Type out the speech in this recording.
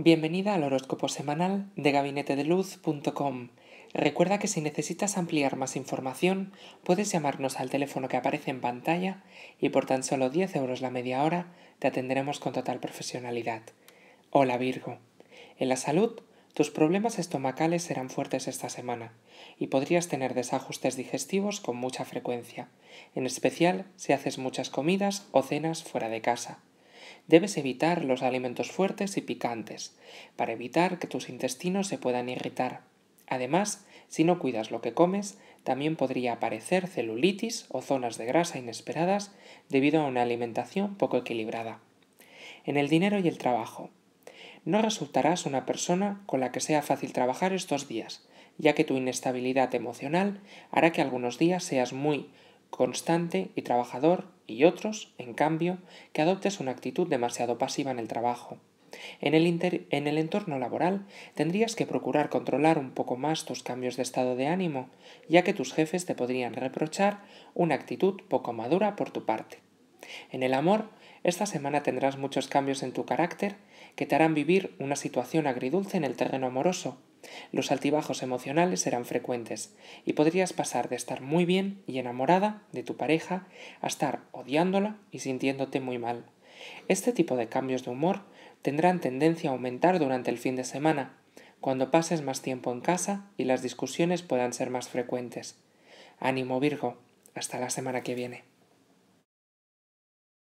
Bienvenida al horóscopo semanal de gabinetedeluz.com. Recuerda que si necesitas ampliar más información, puedes llamarnos al teléfono que aparece en pantalla y por tan solo 10 euros la media hora te atenderemos con total profesionalidad. Hola Virgo. En la salud, tus problemas estomacales serán fuertes esta semana y podrías tener desajustes digestivos con mucha frecuencia, en especial si haces muchas comidas o cenas fuera de casa. Debes evitar los alimentos fuertes y picantes, para evitar que tus intestinos se puedan irritar. Además, si no cuidas lo que comes, también podría aparecer celulitis o zonas de grasa inesperadas debido a una alimentación poco equilibrada. En el dinero y el trabajo. No resultarás una persona con la que sea fácil trabajar estos días, ya que tu inestabilidad emocional hará que algunos días seas muy constante y trabajador y otros, en cambio, que adoptes una actitud demasiado pasiva en el trabajo. En el, en el, entorno laboral tendrías que procurar controlar un poco más tus cambios de estado de ánimo, ya que tus jefes te podrían reprochar una actitud poco madura por tu parte. En el amor, esta semana tendrás muchos cambios en tu carácter que te harán vivir una situación agridulce en el terreno amoroso, los altibajos emocionales serán frecuentes y podrías pasar de estar muy bien y enamorada de tu pareja a estar odiándola y sintiéndote muy mal. Este tipo de cambios de humor tendrán tendencia a aumentar durante el fin de semana, cuando pases más tiempo en casa y las discusiones puedan ser más frecuentes. Ánimo Virgo, hasta la semana que viene.